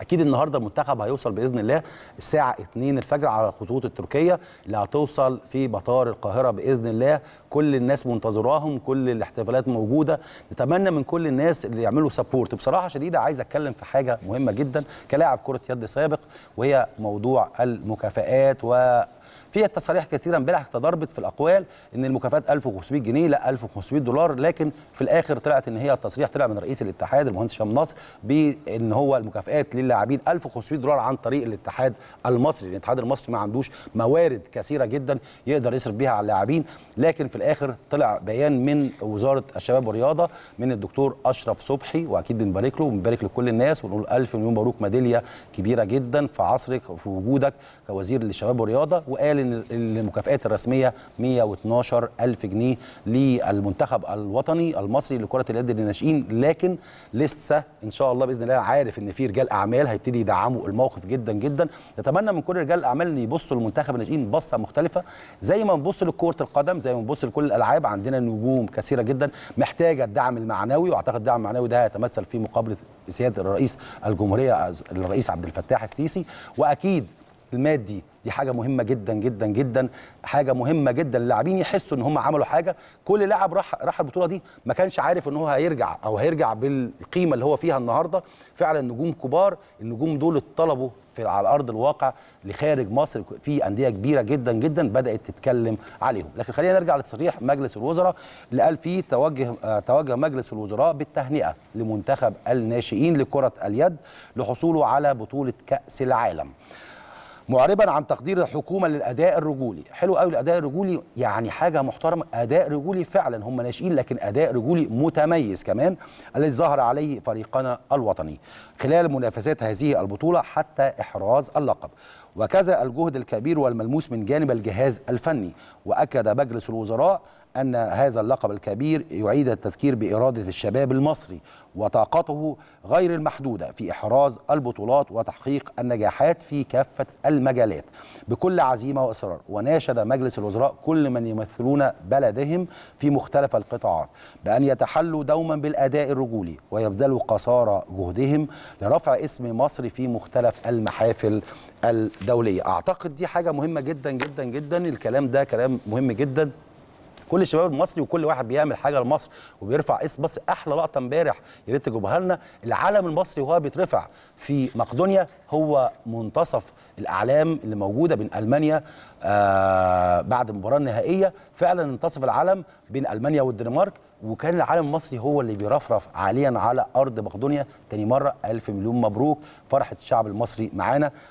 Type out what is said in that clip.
اكيد النهارده المنتخب هيوصل باذن الله الساعه 2 الفجر على الخطوط التركيه اللي هتوصل في مطار القاهره باذن الله كل الناس منتظراهم كل الاحتفالات موجوده نتمنى من كل الناس اللي يعملوا سبورت بصراحه شديده عايز اتكلم في حاجه مهمه جدا كلاعب كره يد سابق وهي موضوع المكافآت و في تصاريح كثيرا امبارح تضربت في الاقوال ان المكافآت 1500 جنيه لا 1500 دولار لكن في الاخر طلعت ان هي التصريح طلع من رئيس الاتحاد المهندس هشام نصر بان هو المكافآت للاعبين 1500 دولار عن طريق الاتحاد المصري لان الاتحاد المصري ما عندوش موارد كثيره جدا يقدر يصرف بيها على اللاعبين لكن في الاخر طلع بيان من وزاره الشباب والرياضه من الدكتور اشرف صبحي واكيد بنبارك له وبنبارك لكل الناس ونقول الف مليون مبروك ميداليه كبيره جدا في عصرك وفي وجودك كوزير للشباب والرياضه قال ان المكافئات الرسميه 112 ألف جنيه للمنتخب الوطني المصري لكره اليد للناشئين لكن لسه ان شاء الله باذن الله عارف ان في رجال اعمال هيبتدي يدعموا الموقف جدا جدا نتمنى من كل رجال الاعمال ان يبصوا لمنتخب الناشئين بصه مختلفه زي ما بنبص لكره القدم زي ما بنبص لكل الالعاب عندنا نجوم كثيره جدا محتاجه الدعم المعنوي واعتقد الدعم المعنوي ده هيتمثل في مقابله سياده الرئيس الجمهوريه الرئيس عبد الفتاح السيسي واكيد المادي دي حاجه مهمه جدا جدا جدا حاجه مهمه جدا اللاعبين يحسوا ان هم عملوا حاجه كل لاعب راح راح البطوله دي ما كانش عارف ان هو هيرجع او هيرجع بالقيمه اللي هو فيها النهارده فعلا نجوم كبار النجوم دول اتطلبوا في على ارض الواقع لخارج مصر في انديه كبيره جدا جدا بدات تتكلم عليهم لكن خلينا نرجع لتصريح مجلس الوزراء اللي قال فيه توجه توجه مجلس الوزراء بالتهنئه لمنتخب الناشئين لكره اليد لحصوله على بطوله كاس العالم معربا عن تقدير الحكومه للاداء الرجولي حلو قوي الاداء الرجولي يعني حاجه محترمه اداء رجولي فعلا هم ناشئين لكن اداء رجولي متميز كمان الذي ظهر عليه فريقنا الوطني خلال منافسات هذه البطوله حتى احراز اللقب وكذا الجهد الكبير والملموس من جانب الجهاز الفني واكد مجلس الوزراء أن هذا اللقب الكبير يعيد التذكير بإرادة الشباب المصري وطاقته غير المحدودة في إحراز البطولات وتحقيق النجاحات في كافة المجالات بكل عزيمة وإصرار وناشد مجلس الوزراء كل من يمثلون بلدهم في مختلف القطاعات بأن يتحلوا دوما بالأداء الرجولي ويبذلوا قصارى جهدهم لرفع اسم مصر في مختلف المحافل الدولية أعتقد دي حاجة مهمة جدا جدا جدا الكلام ده كلام مهم جدا كل الشباب المصري وكل واحد بيعمل حاجه لمصر وبيرفع اسم مصر احلى لقطه امبارح يا ريت تجيبها لنا العلم المصري وهو بيترفع في مقدونيا هو منتصف الاعلام اللي موجوده بين المانيا آه بعد المباراه النهائيه فعلا انتصف العلم بين المانيا والدنمارك وكان العالم المصري هو اللي بيرفرف عاليا على ارض مقدونيا تاني مره الف مليون مبروك فرحه الشعب المصري معانا